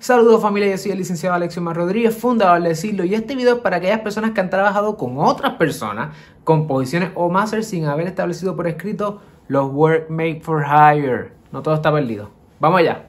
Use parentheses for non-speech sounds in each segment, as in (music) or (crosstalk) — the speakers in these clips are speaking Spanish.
Saludos familia, yo soy el licenciado Alexio Mar Rodríguez, fundador de Siglo y este video es para aquellas personas que han trabajado con otras personas con posiciones o máster sin haber establecido por escrito los work made for hire. No todo está perdido. Vamos allá.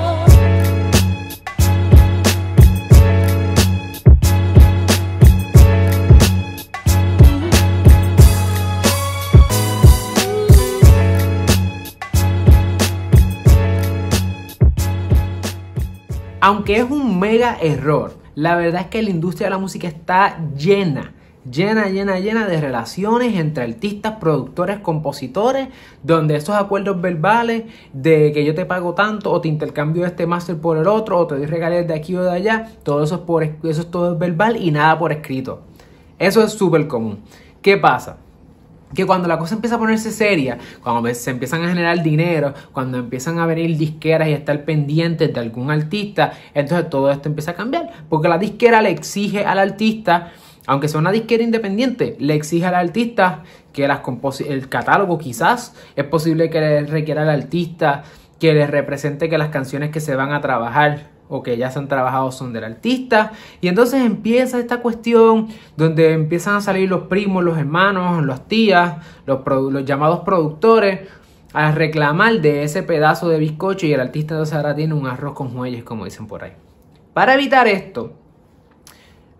Aunque es un mega error, la verdad es que la industria de la música está llena llena, llena, llena de relaciones entre artistas, productores, compositores, donde esos acuerdos verbales de que yo te pago tanto o te intercambio este máster por el otro o te doy regalías de aquí o de allá, todo eso es, por, eso es todo verbal y nada por escrito. Eso es súper común. ¿Qué pasa? que cuando la cosa empieza a ponerse seria, cuando se empiezan a generar dinero, cuando empiezan a venir disqueras y estar pendientes de algún artista, entonces todo esto empieza a cambiar. Porque la disquera le exige al artista, aunque sea una disquera independiente, le exige al artista que las el catálogo quizás es posible que le requiera al artista que le represente que las canciones que se van a trabajar o que ya se han trabajado son del artista. Y entonces empieza esta cuestión donde empiezan a salir los primos, los hermanos, los tías, los, llamados productores, a reclamar de ese pedazo de bizcocho y el artista entonces ahora tiene un arroz con muelles, como dicen por ahí. Para evitar esto,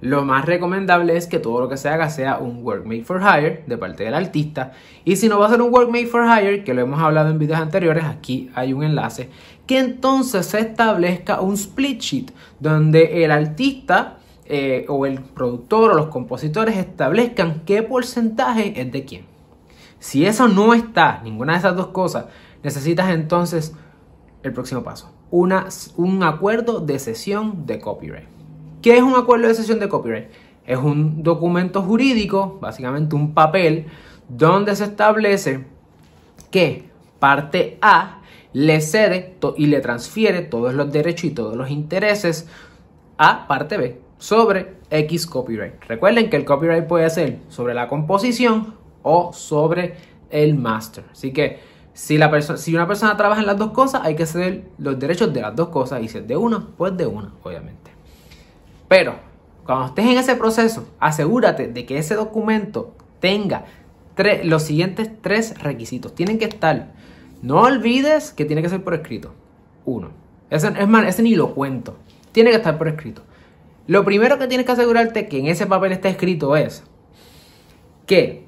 lo más recomendable es que todo lo que se haga sea un work made for hire de parte del artista. Y si no va a ser un work made for hire, que lo hemos hablado en videos anteriores, aquí hay un enlace, que entonces se establezca un split sheet donde el artista eh, o el productor o los compositores establezcan qué porcentaje es de quién. Si eso no está, ninguna de esas dos cosas, necesitas entonces el próximo paso, una, un acuerdo de cesión de copyright. ¿Qué es un acuerdo de cesión de copyright? Es un documento jurídico, básicamente un papel, donde se establece que parte A le cede y le transfiere todos los derechos y todos los intereses a parte B sobre X copyright. Recuerden que el copyright puede ser sobre la composición o sobre el master. Así que si, si una persona trabaja en las dos cosas, hay que ceder los derechos de las dos cosas y si es de una, pues de una, obviamente. Pero cuando estés en ese proceso, asegúrate de que ese documento tenga los siguientes tres requisitos. Tienen que estar. No olvides que tiene que ser por escrito. Uno. es más, ese ni lo cuento. Tiene que estar por escrito. Lo primero que tienes que asegurarte que en ese papel está escrito es que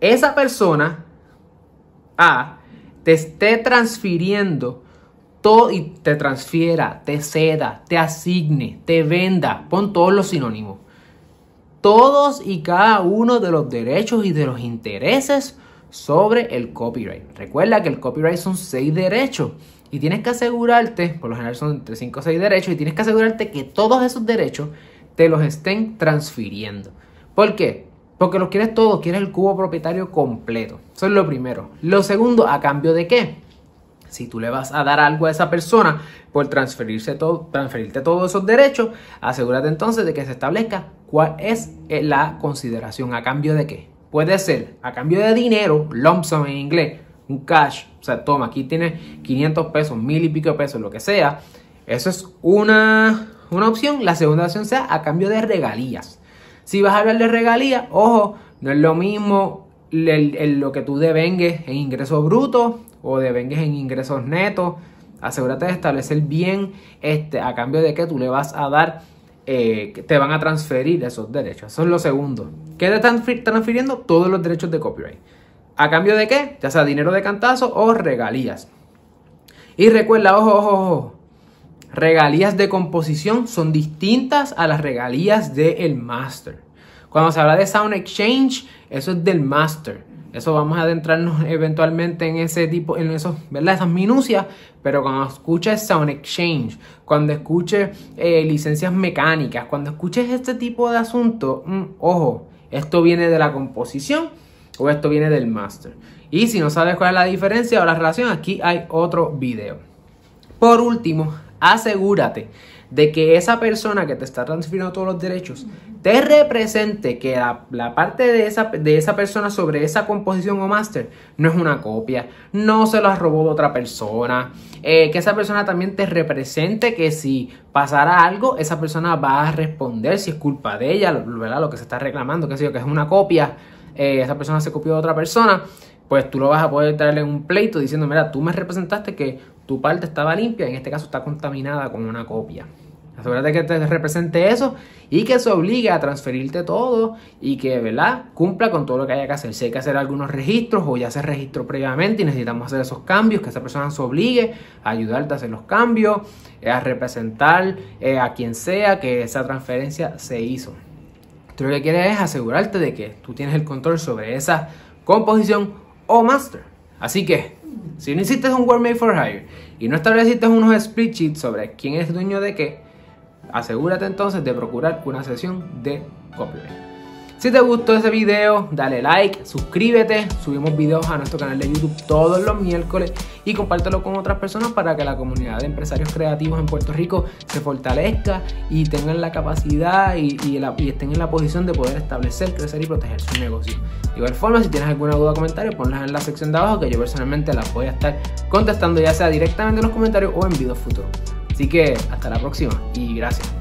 esa persona A te esté transfiriendo todo y te transfiera, te ceda, te asigne, te venda, pon todos los sinónimos. Todos y cada uno de los derechos y de los intereses sobre el copyright. Recuerda que el copyright son seis derechos y tienes que asegurarte, por lo general son entre cinco o seis derechos, y tienes que asegurarte que todos esos derechos te los estén transfiriendo. ¿Por qué? Porque los quieres todos, quieres el cubo propietario completo. Eso es lo primero. Lo segundo, ¿a cambio de qué? Si tú le vas a dar algo a esa persona por transferirse todo, transferirte todos esos derechos, asegúrate entonces de que se establezca cuál es eh, la consideración, a cambio de qué. Puede ser a cambio de dinero, lump sum en inglés, un cash, o sea, toma, aquí tienes 500 pesos, mil y pico pesos, lo que sea. Eso es una, una opción. La segunda opción sea a cambio de regalías. Si vas a hablar de regalías, ojo, no es lo mismo lo que tú devengues en ingreso bruto o de devengues en ingresos netos. Asegúrate de establecer bien este, a cambio de que tú le vas a dar, eh, te van a transferir esos derechos. Eso es lo segundo. ¿Qué te están transfiriendo? Todos los derechos de copyright. ¿A cambio de qué? Ya sea dinero de cantazo o regalías. Y recuerda, ojo, ojo, ojo. Regalías de composición son distintas a las regalías del el master. Cuando se habla de Sound Exchange, eso es del master. Eso vamos a adentrarnos (laughs) eventualmente en ese tipo, en esos, ¿verdad? Esas minucias. Pero cuando escuches Sound Exchange, cuando escuches eh, licencias mecánicas, cuando escuches este tipo de asuntos, mm, ojo, esto viene de la composición o esto viene del master. Y si no sabes cuál es la diferencia o la relación, aquí hay otro video. Por último, asegúrate de que esa persona que te está transfiriendo todos los derechos te represente que la, parte de esa, de esa persona sobre esa composición o máster no es una copia, no se la robó de otra persona, eh, que esa persona también te represente que si pasara algo, esa persona va a responder si es culpa de ella, ¿verdad? lo que se está reclamando, que, sé que es una copia, eh, esa persona se copió de otra persona pues tú lo vas a poder traerle un pleito diciendo, mira, tú me representaste que tu parte estaba limpia, en este caso está contaminada con una copia. Asegúrate que te represente eso y que se obligue a transferirte todo y que, ¿verdad? Cumpla con todo lo que haya que hacer. Si hay que hacer algunos registros o ya se registró previamente y necesitamos hacer esos cambios, que esa persona se obligue a ayudarte a hacer los cambios, eh, a representar eh, a quien sea que esa transferencia se hizo. Tú lo que quieres es asegurarte de que tú tienes el control sobre esa composición o master. Así que si no hiciste un word Made for Hire y no estableciste unos spreadsheets sobre quién es dueño de qué, asegúrate entonces de procurar una sesión de copyright. Si te gustó ese video, dale like, suscríbete, subimos videos a nuestro canal de YouTube todos los miércoles y compártelo con otras personas para que la comunidad de empresarios creativos en Puerto Rico se fortalezca y tengan la capacidad y, estén en la posición de poder establecer, crecer y proteger su negocio. De igual forma, si tienes alguna duda o comentario, ponlas en la sección de abajo que yo personalmente la voy a estar contestando ya sea directamente en los comentarios o en videos futuros. Así que hasta la próxima y gracias.